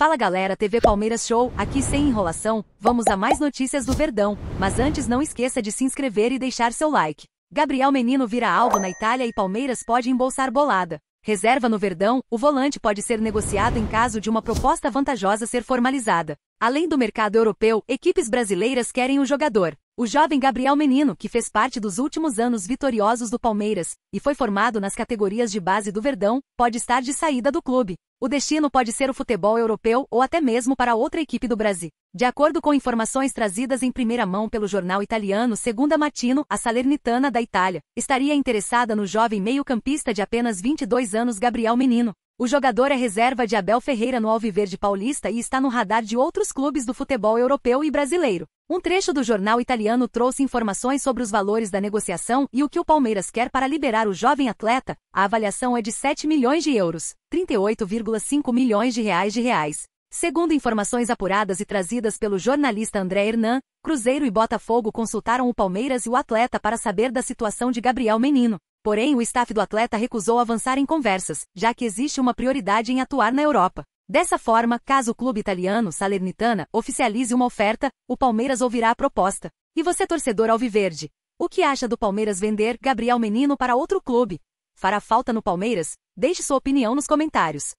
Fala galera, TV Palmeiras Show, aqui sem enrolação, vamos a mais notícias do Verdão, mas antes não esqueça de se inscrever e deixar seu like. Gabriel Menino vira alvo na Itália e Palmeiras pode embolsar bolada. Reserva no Verdão, o volante pode ser negociado em caso de uma proposta vantajosa ser formalizada. Além do mercado europeu, equipes brasileiras querem o jogador. O jovem Gabriel Menino, que fez parte dos últimos anos vitoriosos do Palmeiras e foi formado nas categorias de base do Verdão, pode estar de saída do clube. O destino pode ser o futebol europeu ou até mesmo para outra equipe do Brasil. De acordo com informações trazidas em primeira mão pelo jornal italiano Segunda Matino, a Salernitana da Itália estaria interessada no jovem meio-campista de apenas 22 anos Gabriel Menino. O jogador é reserva de Abel Ferreira no Alviverde Paulista e está no radar de outros clubes do futebol europeu e brasileiro. Um trecho do jornal italiano trouxe informações sobre os valores da negociação e o que o Palmeiras quer para liberar o jovem atleta. A avaliação é de 7 milhões de euros, 38,5 milhões de reais de reais. Segundo informações apuradas e trazidas pelo jornalista André Hernan, Cruzeiro e Botafogo consultaram o Palmeiras e o atleta para saber da situação de Gabriel Menino. Porém, o staff do atleta recusou avançar em conversas, já que existe uma prioridade em atuar na Europa. Dessa forma, caso o clube italiano Salernitana oficialize uma oferta, o Palmeiras ouvirá a proposta. E você, torcedor alviverde, o que acha do Palmeiras vender Gabriel Menino para outro clube? Fará falta no Palmeiras? Deixe sua opinião nos comentários.